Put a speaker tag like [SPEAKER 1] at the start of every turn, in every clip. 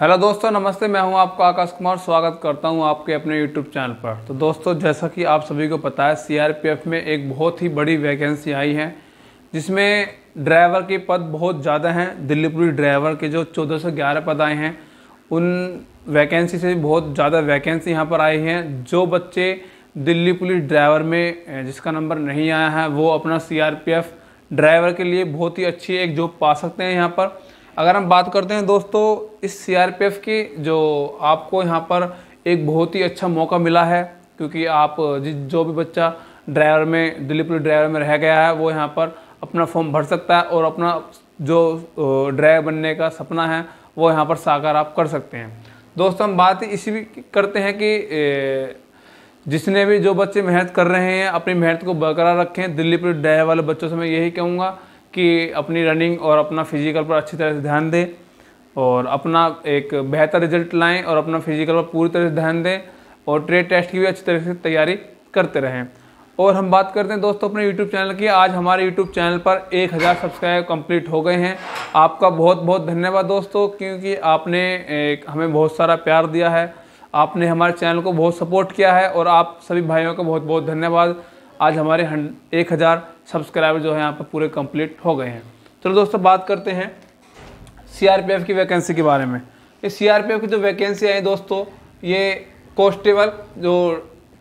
[SPEAKER 1] hello दोस्तों नमस्ते मैं हूं आपका आकाश कुमार स्वागत करता हूं आपके अपने यूट्यूब चैनल पर तो दोस्तों जैसा कि आप सभी को पता है सीआरपीएफ में एक बहुत ही बड़ी वैकेंसी आई है जिसमें ड्राइवर के पद बहुत ज़्यादा हैं दिल्ली पुलिस ड्राइवर के जो चौदह सौ ग्यारह पद आए हैं उन वैकेंसी से बहुत ज़्यादा वैकेंसी यहाँ पर आई हैं जो बच्चे दिल्ली पुलिस ड्राइवर में जिसका नंबर नहीं आया है वो अपना सी ड्राइवर के लिए बहुत ही अच्छी एक जॉब पा सकते हैं यहाँ पर अगर हम बात करते हैं दोस्तों इस सीआरपीएफ की जो आपको यहाँ पर एक बहुत ही अच्छा मौका मिला है क्योंकि आप जिस जो भी बच्चा ड्राइवर में दिल्ली पुलिस ड्राइवर में रह गया है वो यहाँ पर अपना फॉर्म भर सकता है और अपना जो ड्राइवर बनने का सपना है वो यहाँ पर साकार आप कर सकते हैं दोस्तों हम बात इसी करते हैं कि जिसने भी जो बच्चे मेहनत कर रहे हैं अपनी मेहनत को बरकरार रखें दिल्ली पुलिस ड्राइवर वाले बच्चों से मैं यही कहूँगा कि अपनी रनिंग और अपना फिजिकल पर अच्छी तरह से ध्यान दें और अपना एक बेहतर रिजल्ट लाएं और अपना फिजिकल पर पूरी तरह से ध्यान दें और ट्रेड टेस्ट की भी अच्छी तरह से तैयारी करते रहें और हम बात करते हैं दोस्तों अपने यूट्यूब चैनल की आज हमारे यूट्यूब चैनल पर एक हज़ार सब्सक्राइब कंप्लीट हो गए हैं आपका बहुत बहुत धन्यवाद दोस्तों क्योंकि आपने हमें बहुत सारा प्यार दिया है आपने हमारे चैनल को बहुत सपोर्ट किया है और आप सभी भाइयों का बहुत बहुत धन्यवाद आज हमारे एक हज़ार सब्सक्राइबर जो है यहाँ पर पूरे कंप्लीट हो गए हैं चलो दोस्तों बात करते हैं सी की वैकेंसी के बारे में ये सीआरपीएफ की जो वैकेंसी आई दोस्तों ये कॉन्स्टेबल जो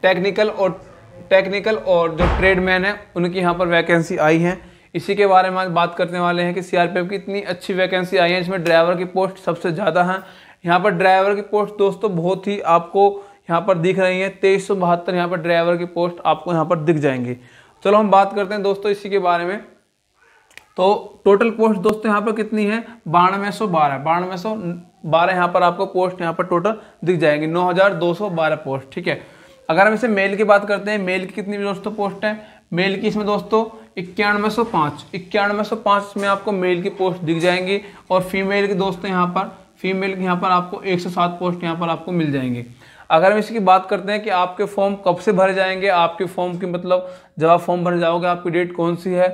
[SPEAKER 1] टेक्निकल और टेक्निकल और जो ट्रेडमैन है उनकी यहाँ पर वैकेंसी आई है इसी के बारे में आज बात करने वाले हैं कि सीआरपीएफ की इतनी अच्छी वैकेंसी आई है इसमें ड्राइवर की पोस्ट सबसे ज़्यादा है यहाँ पर ड्राइवर की पोस्ट दोस्तों बहुत ही आपको यहाँ पर दिख रही हैं तेईस सौ बहत्तर यहाँ पर ड्राइवर की पोस्ट आपको यहाँ पर दिख जाएंगी चलो हम बात करते हैं दोस्तों इसी के बारे में तो टोटल पोस्ट दोस्तों यहाँ पर कितनी है बानवे सौ बारह बानवे सौ बारह यहाँ पर आपको पोस्ट यहाँ पर टोटल दिख जाएंगी नौ हजार दो सौ बारह पोस्ट ठीक है अगर हम इसे मेल की बात करते हैं मेल की कितनी दोस्तों पोस्ट है मेल की इसमें दोस्तों इक्यानवे सौ पाँच इक्यानवे सौ पाँच में आपको मेल की पोस्ट दिख जाएंगी और फीमेल की दोस्तों यहाँ पर फीमेल की यहाँ पर आपको एक सौ सात पोस्ट यहाँ पर आपको मिल जाएंगे अगर हम इसकी बात करते हैं कि आपके फॉर्म कब से भरे जाएंगे आपके फॉर्म की मतलब जब आप फॉर्म भरे जाओगे आपकी डेट कौन सी है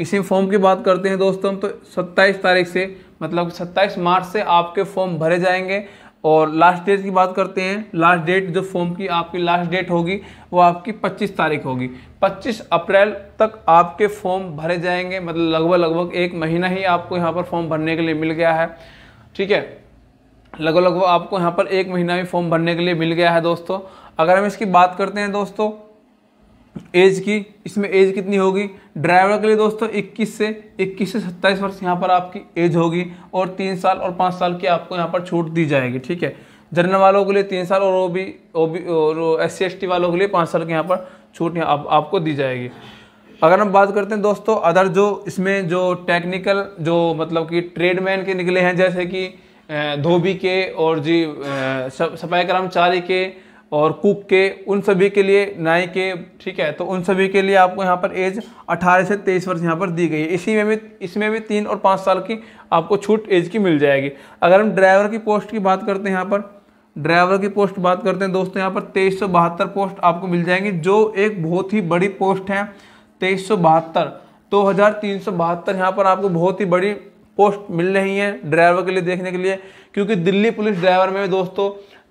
[SPEAKER 1] इसी फॉर्म की बात करते हैं दोस्तों हम तो 27 तारीख से मतलब 27 मार्च से आपके फॉर्म भरे जाएंगे और लास्ट डेट की बात करते हैं लास्ट डेट जो फॉर्म की आपकी लास्ट डेट होगी वो आपकी 25 तारीख होगी 25 अप्रैल तक आपके फॉर्म भरे जाएंगे मतलब लगभग लगभग एक महीना ही आपको यहाँ पर फॉर्म भरने के लिए मिल गया है ठीक है लगभग लगभग आपको यहाँ पर एक महीना भी फॉर्म भरने के लिए मिल गया है दोस्तों अगर हम इसकी बात करते हैं दोस्तों एज की इसमें एज कितनी होगी ड्राइवर के लिए दोस्तों 21 से 21 से 27 वर्ष यहाँ पर आपकी एज होगी और तीन साल और पाँच साल की आपको यहाँ पर छूट दी जाएगी ठीक है जनरल वालों के लिए तीन साल और ओ बी ओ बी और एस सी वालों के लिए पाँच साल के यहाँ पर छूट आप, आपको दी जाएगी अगर हम बात करते हैं दोस्तों अदर जो इसमें जो टेक्निकल जो मतलब कि ट्रेडमैन के निकले हैं जैसे कि धोबी के और जी सफाई कर्मचारी के और कुक के उन सभी के लिए नाई के ठीक है तो उन सभी के लिए आपको यहाँ पर एज 18 से 23 वर्ष यहाँ पर दी गई है इसी में भी इसमें भी तीन और पाँच साल की आपको छूट एज की मिल जाएगी अगर हम ड्राइवर की पोस्ट की बात करते हैं यहाँ पर ड्राइवर की पोस्ट बात करते हैं दोस्तों यहाँ पर तेईस पोस्ट आपको मिल जाएंगी जो एक बहुत ही बड़ी पोस्ट है तेईस सौ बहत्तर यहाँ पर आपको बहुत ही बड़ी पोस्ट मिल रही हैं ड्राइवर के लिए देखने के लिए क्योंकि दिल्ली पुलिस ड्राइवर में भी दोस्तों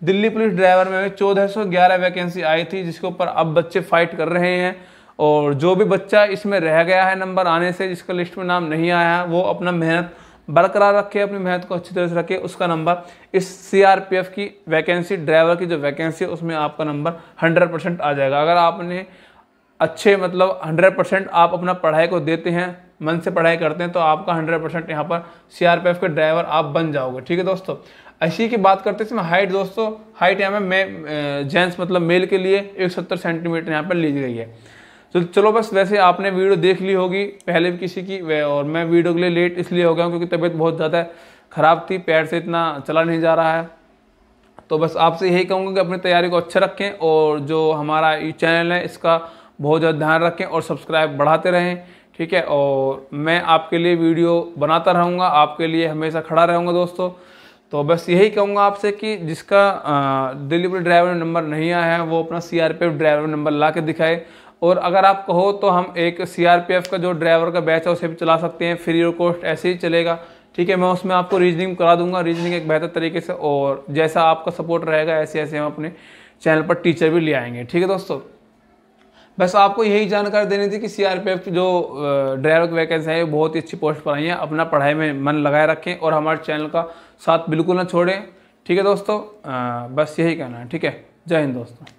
[SPEAKER 1] दिल्ली पुलिस ड्राइवर में चौदह सौ ग्यारह वैकेंसी आई थी जिसके ऊपर अब बच्चे फाइट कर रहे हैं और जो भी बच्चा इसमें रह गया है नंबर आने से जिसका लिस्ट में नाम नहीं आया है वो अपना मेहनत बरकरार रखे अपनी मेहनत को अच्छी तरह से रखे उसका नंबर इस सी की वैकेंसी ड्राइवर की जो वैकेंसी है उसमें आपका नंबर हंड्रेड परसेंट आ जाएगा अगर आपने अच्छे मतलब हंड्रेड परसेंट आप अपना पढ़ाई को देते हैं मन से पढ़ाई करते हैं तो आपका हंड्रेड परसेंट यहाँ पर एफ के ड्राइवर आप बन जाओगे ठीक है दोस्तों ऐसी की बात करते हैं इसमें हाइट दोस्तों हाइट यहाँ में जेंट्स मतलब मेल के लिए एक सत्तर सेंटीमीटर यहाँ पर ली गई है तो चलो बस वैसे आपने वीडियो देख ली होगी पहले भी किसी की और मैं वीडियो के लिए लेट इसलिए हो गया हूँ क्योंकि तबीयत बहुत ज़्यादा ख़राब थी पैर से इतना चला नहीं जा रहा है तो बस आपसे यही कहूँगा कि अपनी तैयारी को अच्छा रखें और जो हमारा ये चैनल है इसका बहुत ज़्यादा ध्यान रखें और सब्सक्राइब बढ़ाते रहें ठीक है और मैं आपके लिए वीडियो बनाता रहूँगा आपके लिए हमेशा खड़ा रहूँगा दोस्तों तो बस यही कहूँगा आपसे कि जिसका डिलीवरी ड्राइवर नंबर नहीं आया है वो अपना सी ड्राइवर नंबर ला के दिखाए और अगर आप कहो तो हम एक सी का जो ड्राइवर का बैच है उसे भी चला सकते हैं फ्री ऑफ कॉस्ट ऐसे ही चलेगा ठीक है मैं उसमें आपको रीजनिंग करा दूँगा रीजनिंग एक बेहतर तरीके से और जैसा आपका सपोर्ट रहेगा ऐसे ऐसे हम अपने चैनल पर टीचर भी ले आएंगे ठीक है दोस्तों बस आपको यही जानकारी देनी थी कि सीआरपीएफ की जो ड्राइवर की वैकेंसी है बहुत ही अच्छी पोस्ट पर आई है अपना पढ़ाई में मन लगाए रखें और हमारे चैनल का साथ बिल्कुल ना छोड़ें ठीक है दोस्तों बस यही कहना है ठीक है जय हिंद दोस्तों